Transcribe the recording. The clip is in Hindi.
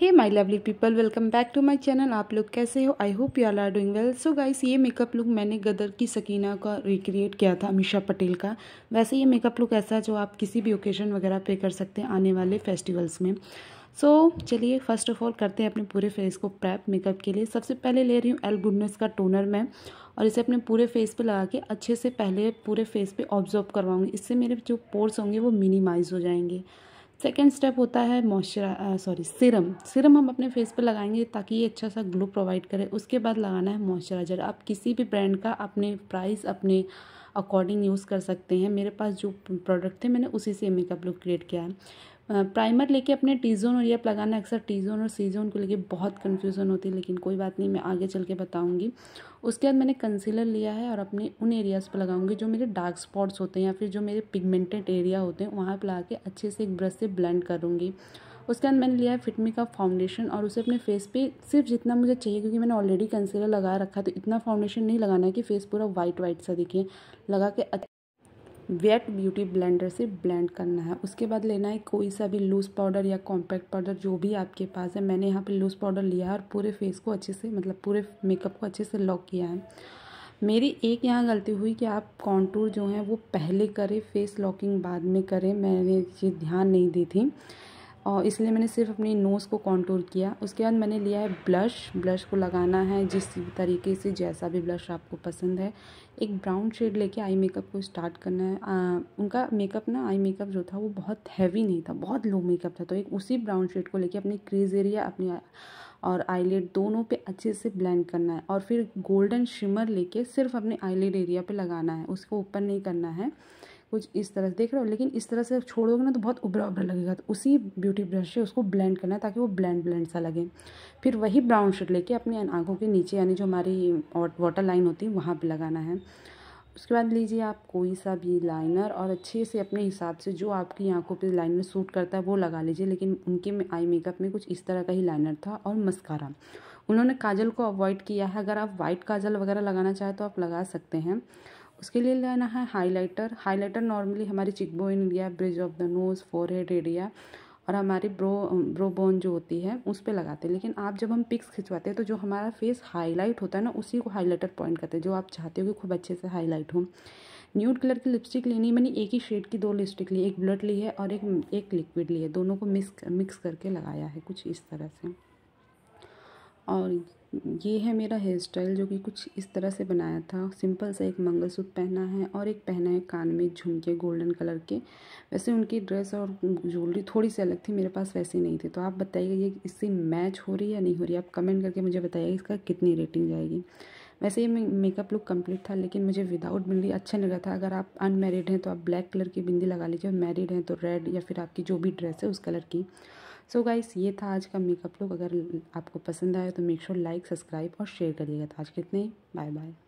hey my lovely people welcome back to my channel आप लोग कैसे हो I hope you all are doing well so guys ये मेकअप लुक मैंने गदर की सकीना का रिक्रिएट किया था अमीशा पटेल का वैसे ये मेकअप लुक ऐसा है जो आप किसी भी ओकेजन वगैरह पे कर सकते हैं आने वाले फेस्टिवल्स में सो so, चलिए फर्स्ट ऑफ ऑल करते हैं अपने पूरे फेस को प्रैप मेकअप के लिए सबसे पहले ले रही हूँ एल गुडनेस का टोनर मैं और इसे अपने पूरे फेस पे लगा के अच्छे से पहले पूरे फेस पे ऑब्जर्व करवाऊँगी इससे मेरे जो पोर्स होंगे वो मिनिमाइज़ हो जाएंगे सेकेंड स्टेप होता है मॉइस्चरा सॉरी सिरम सिरम हम अपने फेस पर लगाएंगे ताकि ये अच्छा सा ग्लो प्रोवाइड करे उसके बाद लगाना है मॉइस्चराइजर आप किसी भी ब्रांड का अपने प्राइस अपने अकॉर्डिंग यूज़ कर सकते हैं मेरे पास जो प्रोडक्ट थे मैंने उसी से मेकअप लुक क्रिएट किया है प्राइमर लेके अपने टी जोन और एप लगाना अक्सर टी जोन और सी जोन को लेके बहुत कन्फ्यूज़न होती है लेकिन कोई बात नहीं मैं आगे चल के बताऊँगी उसके बाद मैंने कंसीलर लिया है और अपने उन एरियाज़ पर लगाऊंगी जो मेरे डार्क स्पॉट्स होते हैं या फिर जो मेरे पिगमेंटेड एरिया होते हैं वहाँ पर लगा के अच्छे से एक ब्रश से ब्लेंड करूँगी उसके बाद मैंने लिया है फिटमी का फाउंडेशन और उसे अपने फेस पे सिर्फ जितना मुझे चाहिए क्योंकि मैंने ऑलरेडी कंसीलर लगा रखा तो इतना फाउंडेशन नहीं लगाना है कि फेस पूरा वाइट वाइट सा दिखे लगा के वेट ब्यूटी ब्लेंडर से ब्लेंड करना है उसके बाद लेना है कोई सा भी लूज़ पाउडर या कॉम्पैक्ट पाउडर जो भी आपके पास है मैंने यहाँ पे लूज़ पाउडर लिया है और पूरे फेस को अच्छे से मतलब पूरे मेकअप को अच्छे से लॉक किया है मेरी एक यहाँ गलती हुई कि आप कॉन्टूर जो हैं वो पहले करें फेस लॉकिंग बाद में करें मैंने ये ध्यान नहीं दी थी और इसलिए मैंने सिर्फ अपनी नोज़ को कंट्रोल किया उसके बाद मैंने लिया है ब्लश ब्लश को लगाना है जिस तरीके से जैसा भी ब्लश आपको पसंद है एक ब्राउन शेड लेके आई मेकअप को स्टार्ट करना है आ, उनका मेकअप ना आई मेकअप जो था वो बहुत हैवी नहीं था बहुत लो मेकअप था तो एक उसी ब्राउन शेड को लेके अपने क्रीज एरिया अपनी और आईलेट दोनों पे अच्छे से ब्लेंड करना है और फिर गोल्डन शिमर लेके सिर्फ अपने आईलेट एरिया पे लगाना है उसको ऊपर नहीं करना है कुछ इस तरह से देख रहे हो लेकिन इस तरह से छोड़ोगे ना तो बहुत उभरा उभरा लगेगा तो उसी ब्यूटी ब्रश से उसको ब्लेंड करना है ताकि वो ब्लेंड ब्लेंड सा लगे फिर वही ब्राउन शेड लेके अपनी आंखों के नीचे यानी जो हमारी वाटर लाइन होती है वहाँ पर लगाना है उसके बाद लीजिए आप कोई सा भी लाइनर और अच्छे से अपने हिसाब से जो आपकी आंखों पे लाइन में सूट करता है वो लगा लीजिए लेकिन उनके में आई मेकअप में कुछ इस तरह का ही लाइनर था और मस्कारा उन्होंने काजल को अवॉइड किया है अगर आप वाइट काजल वगैरह लगाना चाहें तो आप लगा सकते हैं उसके लिए लेना है हाइलाइटर हाइलाइटर नॉर्मली हमारी cheekbone area bridge of the nose head area और हमारी ब्रो ब्रो बोन जो होती है उस पर लगाते हैं लेकिन आप जब हम पिक्स खिंचवाते हैं तो जो हमारा फेस हाईलाइट होता है ना उसी को हाईलाइटर पॉइंट करते हैं जो आप चाहते हो कि खूब अच्छे से हाईलाइट हो न्यूड कलर की लिपस्टिक लेनी मैंने एक ही शेड की दो लिपस्टिक ली एक ब्लड ली है और एक एक लिक्विड ली है दोनों को मिक्स मिक्स करके लगाया है कुछ इस तरह से और ये है मेरा हेयर स्टाइल जो कि कुछ इस तरह से बनाया था सिंपल सा एक मंगलसूत्र पहना है और एक पहना है कान में झुमके गोल्डन कलर के वैसे उनकी ड्रेस और ज्वेलरी थोड़ी सी अलग थी मेरे पास वैसे नहीं थी तो आप बताइए ये इससे मैच हो रही है या नहीं हो रही आप कमेंट करके मुझे बताइए इसका कितनी रेटिंग जाएगी वैसे ये मेकअप लुक कंप्लीट था लेकिन मुझे विदाउट बिंदी अच्छा नहीं लगा था अगर आप अनमेरिड हैं तो आप ब्लैक कलर की बिंदी लगा लीजिए और मैरिड हैं तो रेड या फिर आपकी जो भी ड्रेस है उस कलर की सो so गाइस ये था आज का मेकअप लुक अगर आपको पसंद आया तो मेक श्योर लाइक सब्सक्राइब और शेयर करिएगा तो आज कितने बाय बाय